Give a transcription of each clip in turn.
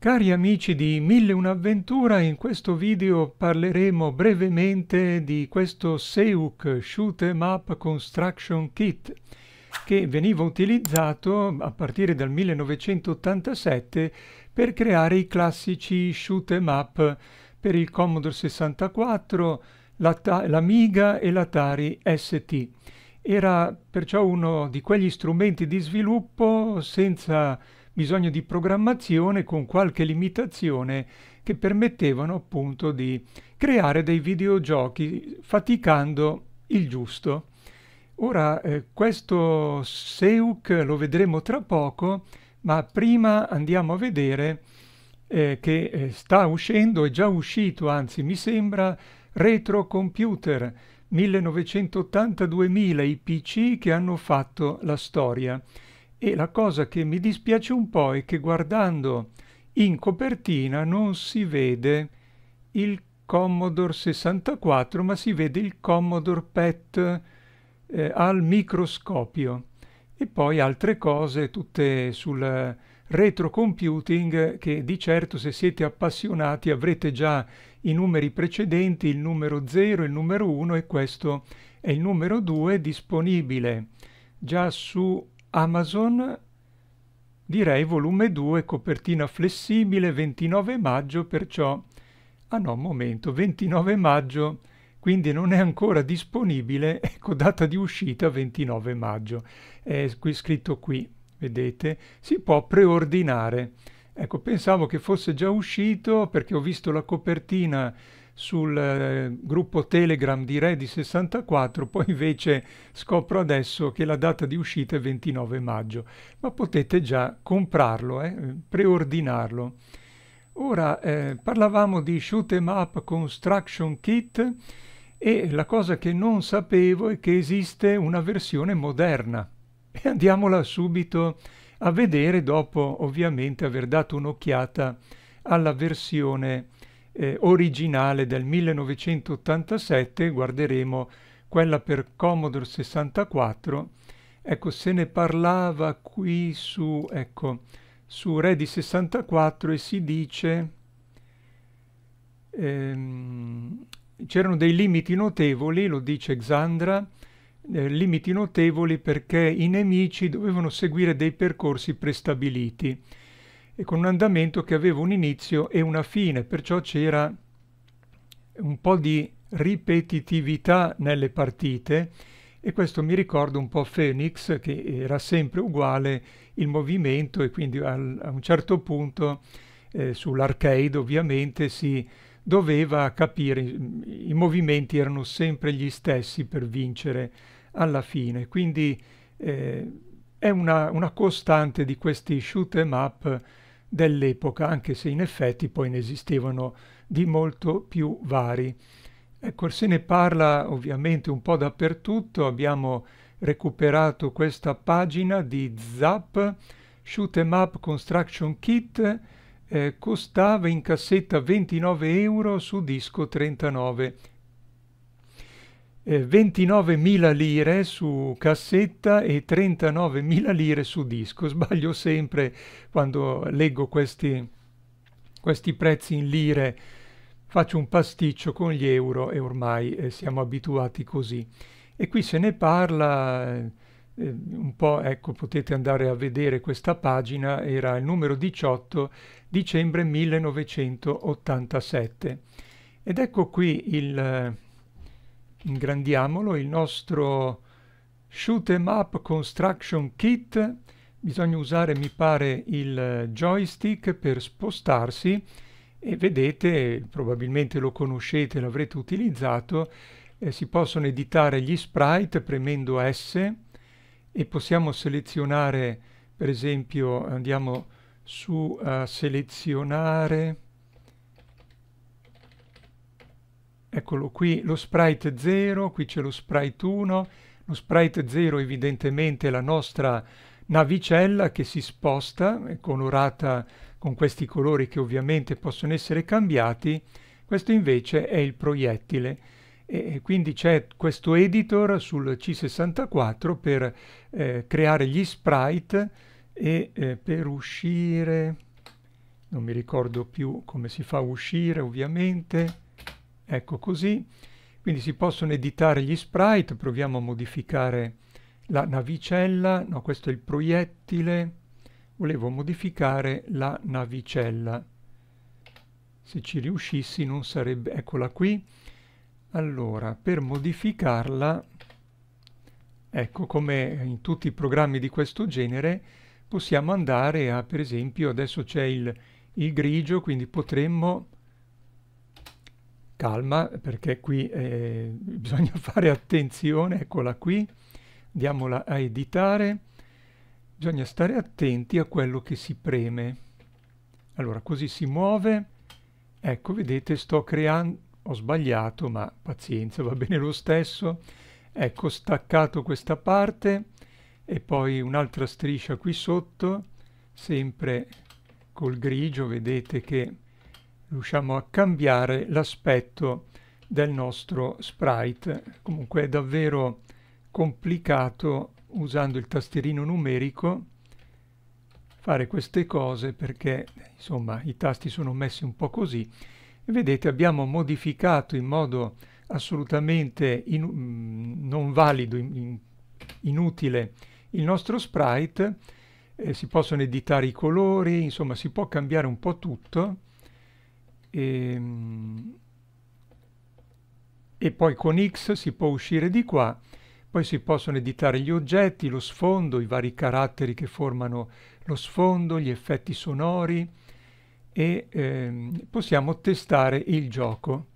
Cari amici di Mille Un'avventura, in questo video parleremo brevemente di questo Seuk Shoot 'em Up Construction Kit che veniva utilizzato a partire dal 1987 per creare i classici shoot 'em up per il Commodore 64, l'Amiga e l'Atari ST. Era perciò uno di quegli strumenti di sviluppo senza bisogno di programmazione con qualche limitazione che permettevano appunto di creare dei videogiochi faticando il giusto. Ora eh, questo SEUC lo vedremo tra poco, ma prima andiamo a vedere eh, che eh, sta uscendo, è già uscito anzi mi sembra, Retro Computer 1980-2000, i PC che hanno fatto la storia e la cosa che mi dispiace un po' è che guardando in copertina non si vede il Commodore 64 ma si vede il Commodore PET eh, al microscopio e poi altre cose tutte sul retrocomputing che di certo se siete appassionati avrete già i numeri precedenti, il numero 0, il numero 1 e questo è il numero 2 disponibile già su Amazon, direi volume 2, copertina flessibile, 29 maggio, perciò... Ah no, momento, 29 maggio, quindi non è ancora disponibile, ecco, data di uscita 29 maggio. È qui, scritto qui, vedete? Si può preordinare. Ecco, pensavo che fosse già uscito perché ho visto la copertina sul eh, gruppo Telegram di Redi64, poi invece scopro adesso che la data di uscita è 29 maggio, ma potete già comprarlo, eh, preordinarlo. Ora, eh, parlavamo di Shoot 'em Up Construction Kit e la cosa che non sapevo è che esiste una versione moderna. E andiamola subito a vedere dopo, ovviamente, aver dato un'occhiata alla versione eh, originale del 1987, guarderemo quella per Commodore 64, ecco se ne parlava qui su, ecco, su Ready 64 e si dice ehm, c'erano dei limiti notevoli, lo dice Xandra, eh, limiti notevoli perché i nemici dovevano seguire dei percorsi prestabiliti e con un andamento che aveva un inizio e una fine, perciò c'era un po' di ripetitività nelle partite e questo mi ricorda un po' Phoenix che era sempre uguale il movimento e quindi al, a un certo punto eh, sull'arcade ovviamente si doveva capire i movimenti erano sempre gli stessi per vincere alla fine quindi eh, è una, una costante di questi shoot em up dell'epoca, anche se in effetti poi ne esistevano di molto più vari. Ecco, se ne parla ovviamente un po' dappertutto, abbiamo recuperato questa pagina di Zap, Shoot 'em Up Construction Kit, eh, costava in cassetta 29 euro su disco 39 eh, 29.000 lire su cassetta e 39.000 lire su disco. Sbaglio sempre quando leggo questi, questi prezzi in lire, faccio un pasticcio con gli euro e ormai eh, siamo abituati così. E qui se ne parla eh, eh un po', ecco, potete andare a vedere questa pagina, era il numero 18 dicembre 1987. Ed ecco qui il ingrandiamolo, il nostro shoot em up construction kit, bisogna usare mi pare il eh, joystick per spostarsi e vedete, probabilmente lo conoscete, l'avrete utilizzato, eh, si possono editare gli sprite premendo S e possiamo selezionare, per esempio, andiamo su a selezionare Eccolo qui, lo sprite 0, qui c'è lo sprite 1. Lo sprite 0 evidentemente è la nostra navicella che si sposta, è colorata con questi colori che ovviamente possono essere cambiati. Questo invece è il proiettile. E quindi c'è questo editor sul C64 per eh, creare gli sprite e eh, per uscire, non mi ricordo più come si fa a uscire ovviamente, Ecco così. Quindi si possono editare gli sprite, proviamo a modificare la navicella, no questo è il proiettile, volevo modificare la navicella. Se ci riuscissi non sarebbe... eccola qui. Allora, per modificarla, ecco come in tutti i programmi di questo genere, possiamo andare a, per esempio, adesso c'è il, il grigio, quindi potremmo calma perché qui eh, bisogna fare attenzione, eccola qui, andiamola a editare, bisogna stare attenti a quello che si preme. Allora, così si muove, ecco, vedete, sto creando, ho sbagliato, ma pazienza, va bene lo stesso, ecco, staccato questa parte e poi un'altra striscia qui sotto, sempre col grigio, vedete che riusciamo a cambiare l'aspetto del nostro sprite. Comunque è davvero complicato usando il tastierino numerico fare queste cose perché insomma i tasti sono messi un po' così. E vedete abbiamo modificato in modo assolutamente in, mm, non valido, in, inutile il nostro sprite, eh, si possono editare i colori, insomma si può cambiare un po' tutto e, ehm, e poi con X si può uscire di qua, poi si possono editare gli oggetti, lo sfondo, i vari caratteri che formano lo sfondo, gli effetti sonori e ehm, possiamo testare il gioco.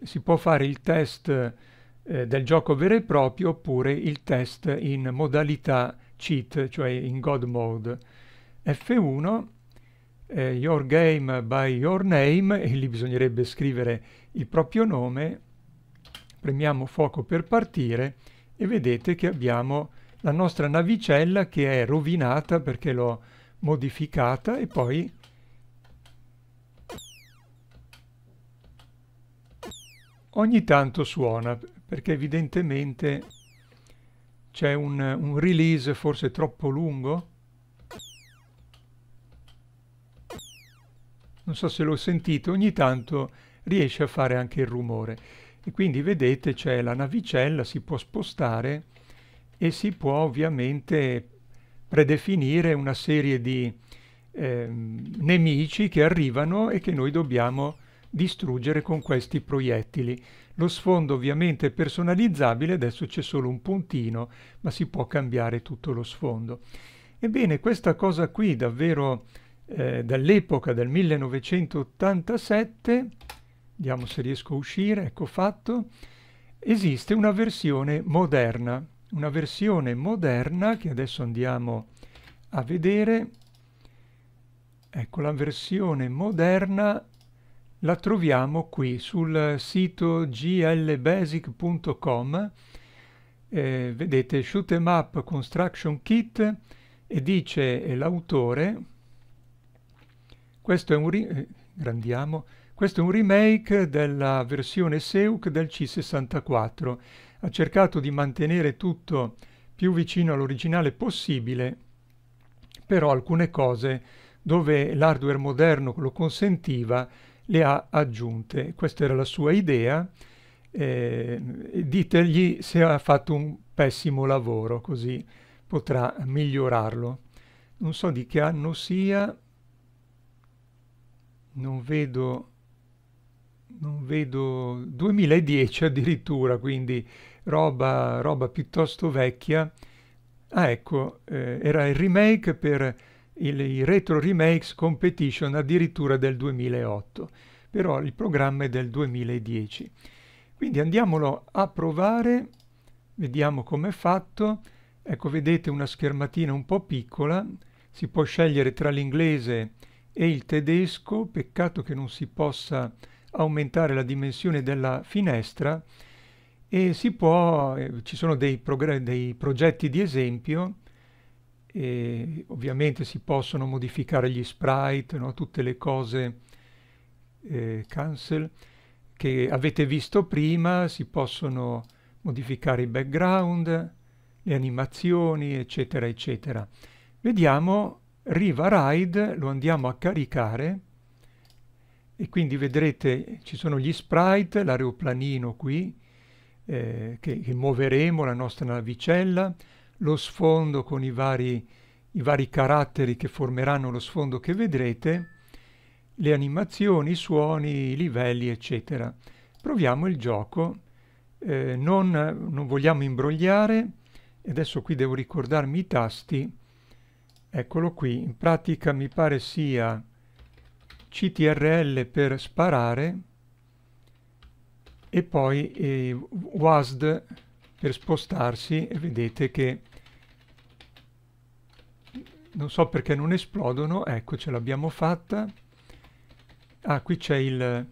Si può fare il test eh, del gioco vero e proprio oppure il test in modalità cheat, cioè in God mode. F1 eh, Your Game by Your Name e lì bisognerebbe scrivere il proprio nome. Premiamo fuoco per partire e vedete che abbiamo la nostra navicella che è rovinata perché l'ho modificata e poi ogni tanto suona perché evidentemente c'è un, un release forse troppo lungo non so se lo sentite, ogni tanto riesce a fare anche il rumore. E quindi vedete c'è la navicella, si può spostare e si può ovviamente predefinire una serie di eh, nemici che arrivano e che noi dobbiamo distruggere con questi proiettili. Lo sfondo ovviamente è personalizzabile, adesso c'è solo un puntino, ma si può cambiare tutto lo sfondo. Ebbene, questa cosa qui davvero eh, dall'epoca del 1987, vediamo se riesco a uscire, ecco fatto, esiste una versione moderna, una versione moderna che adesso andiamo a vedere, ecco la versione moderna la troviamo qui sul sito glbasic.com eh, vedete shoot em up construction kit e dice l'autore questo è un, ri- eh, Questo è un remake della versione Seuk del C64. Ha cercato di mantenere tutto più vicino all'originale possibile, però alcune cose dove l'hardware moderno lo consentiva le ha aggiunte. Questa era la sua idea. Eh, ditegli se ha fatto un pessimo lavoro, così potrà migliorarlo. Non so di che anno sia, non vedo non vedo 2010 addirittura quindi roba, roba piuttosto vecchia ah ecco eh, era il remake per il, i retro remakes competition addirittura del 2008 però il programma è del 2010 quindi andiamolo a provare vediamo com'è fatto ecco vedete una schermatina un po' piccola si può scegliere tra l'inglese e e il tedesco, peccato che non si possa aumentare la dimensione della finestra, e si può, eh, ci sono dei, dei, progetti di esempio, e ovviamente si possono modificare gli sprite, no? tutte le cose eh, cancel che avete visto prima, si possono modificare i background, le animazioni, eccetera, eccetera. Vediamo Riva Ride lo andiamo a caricare e quindi vedrete ci sono gli sprite, l'aeroplanino qui eh, che, che, muoveremo, la nostra navicella, lo sfondo con i vari, i vari caratteri che formeranno lo sfondo che vedrete, le animazioni, i suoni, i livelli eccetera. Proviamo il gioco, eh, non, non vogliamo imbrogliare, adesso qui devo ricordarmi i tasti, Eccolo qui, in pratica mi pare sia CTRL per sparare e poi eh, WASD per spostarsi e vedete che non so perché non esplodono, ecco ce l'abbiamo fatta. Ah, qui c'è il,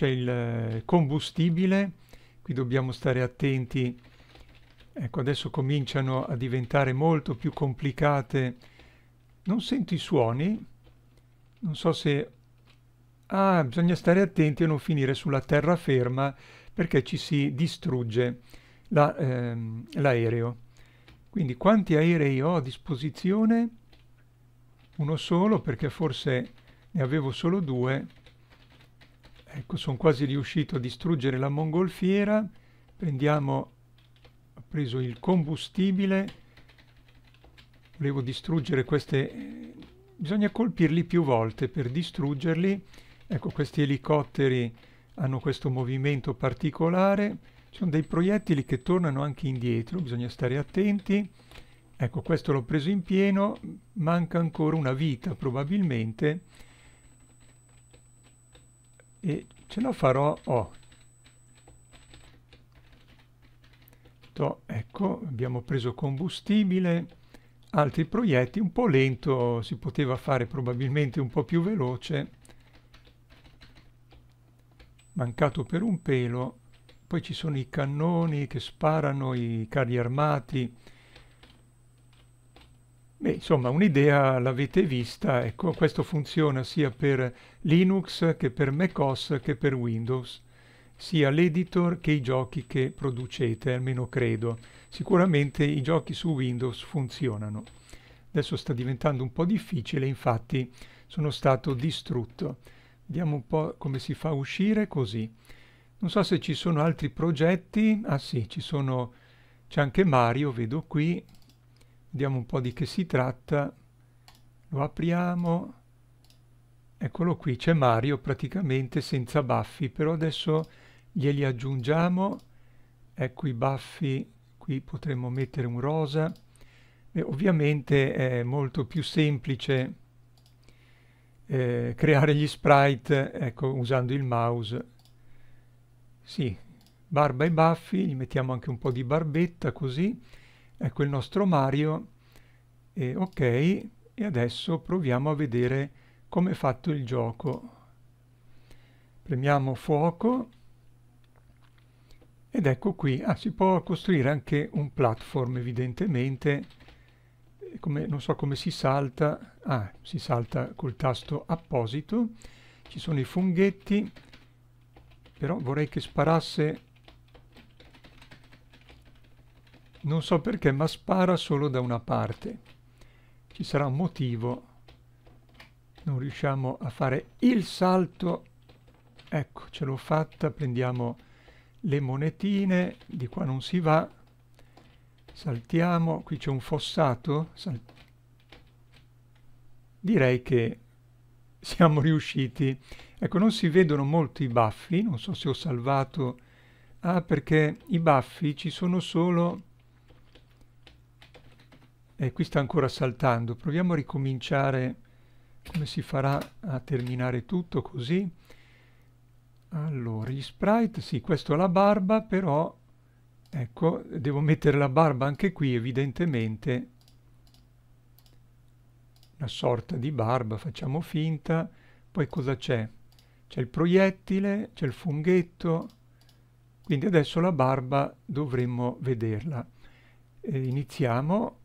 il eh, combustibile, qui dobbiamo stare attenti Ecco, adesso cominciano a diventare molto più complicate. Non sento i suoni, non so se... Ah, bisogna stare attenti a non finire sulla terraferma perché ci si distrugge l'aereo. La, ehm, Quindi quanti aerei ho a disposizione? Uno solo perché forse ne avevo solo due. Ecco, sono quasi riuscito a distruggere la mongolfiera. Prendiamo preso il combustibile volevo distruggere queste bisogna colpirli più volte per distruggerli ecco questi elicotteri hanno questo movimento particolare ci sono dei proiettili che tornano anche indietro bisogna stare attenti ecco questo l'ho preso in pieno manca ancora una vita probabilmente e ce la farò oh, questo, ecco, abbiamo preso combustibile, altri proietti un po' lento, si poteva fare probabilmente un po' più veloce, mancato per un pelo, poi ci sono i cannoni che sparano, i carri armati, Beh, insomma, un'idea l'avete vista, ecco, questo funziona sia per Linux che per macOS che per Windows sia l'editor che i giochi che producete, almeno credo. Sicuramente i giochi su Windows funzionano. Adesso sta diventando un po' difficile, infatti sono stato distrutto. Vediamo un po' come si fa a uscire così. Non so se ci sono altri progetti. Ah sì, ci sono... c'è anche Mario, vedo qui. Vediamo un po' di che si tratta. Lo apriamo. Eccolo qui, c'è Mario praticamente senza baffi, però adesso glieli aggiungiamo ecco i baffi qui potremmo mettere un rosa e ovviamente è molto più semplice eh, creare gli sprite ecco usando il mouse sì barba e baffi gli mettiamo anche un po di barbetta così ecco il nostro Mario e ok e adesso proviamo a vedere come è fatto il gioco premiamo fuoco ed ecco qui ah, si può costruire anche un platform evidentemente eh, come, non so come si salta ah, si salta col tasto apposito ci sono i funghetti però vorrei che sparasse non so perché ma spara solo da una parte ci sarà un motivo non riusciamo a fare il salto ecco ce l'ho fatta prendiamo le monetine, di qua non si va, saltiamo, qui c'è un fossato, sal direi che siamo riusciti. Ecco, non si vedono molto i baffi, non so se ho salvato... Ah, perché i baffi ci sono solo... E eh, qui sta ancora saltando. Proviamo a ricominciare come si farà a terminare tutto così. Allora, gli sprite, sì, questo è la barba, però, ecco, devo mettere la barba anche qui, evidentemente, una sorta di barba, facciamo finta, poi cosa c'è? C'è il proiettile, c'è il funghetto, quindi adesso la barba dovremmo vederla. E iniziamo,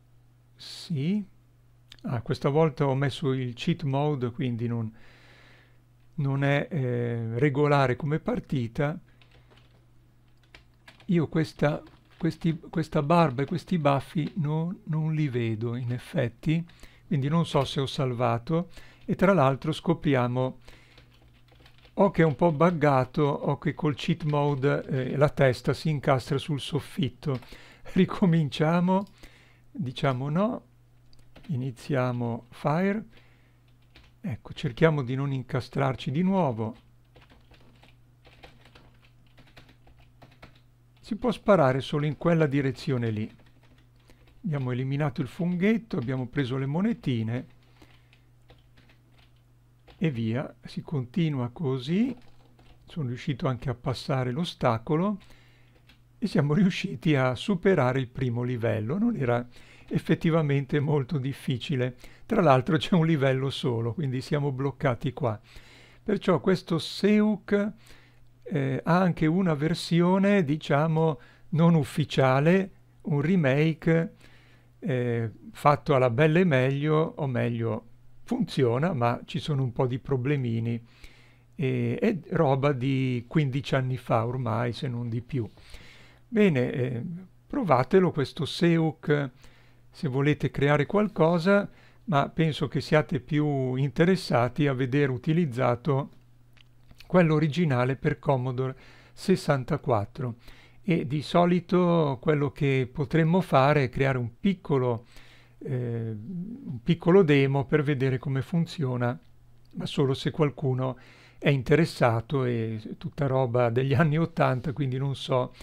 sì, ah, questa volta ho messo il cheat mode, quindi non non è eh, regolare come partita, io questa, questi, questa barba e questi baffi non, non li vedo in effetti, quindi non so se ho salvato e tra l'altro scopriamo o che è un po' buggato o che col cheat mode eh, la testa si incastra sul soffitto. Ricominciamo, diciamo no, iniziamo Fire Ecco, cerchiamo di non incastrarci di nuovo. Si può sparare solo in quella direzione lì. Abbiamo eliminato il funghetto, abbiamo preso le monetine e via. Si continua così. Sono riuscito anche a passare l'ostacolo e siamo riusciti a superare il primo livello. Non era effettivamente molto difficile. Tra l'altro c'è un livello solo, quindi siamo bloccati qua. Perciò questo Seuk eh, ha anche una versione, diciamo, non ufficiale, un remake eh, fatto alla belle meglio, o meglio, funziona, ma ci sono un po' di problemini. E, è roba di 15 anni fa ormai, se non di più. Bene, eh, provatelo questo Seuk se volete creare qualcosa, ma penso che siate più interessati a vedere utilizzato quello originale per Commodore 64 e di solito quello che potremmo fare è creare un piccolo, eh, un piccolo demo per vedere come funziona, ma solo se qualcuno è interessato e tutta roba degli anni 80, quindi non so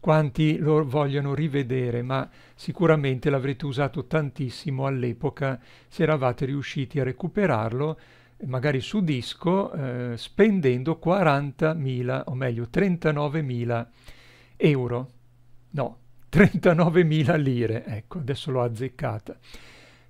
quanti lo vogliono rivedere, ma sicuramente l'avrete usato tantissimo all'epoca se eravate riusciti a recuperarlo magari su disco eh, spendendo 40.000 o meglio 39.000 euro no 39.000 lire ecco adesso l'ho azzeccata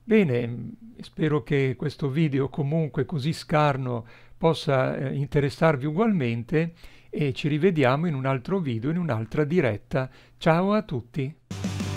bene spero che questo video comunque così scarno possa eh, interessarvi ugualmente e ci rivediamo in un altro video, in un'altra diretta. Ciao a tutti!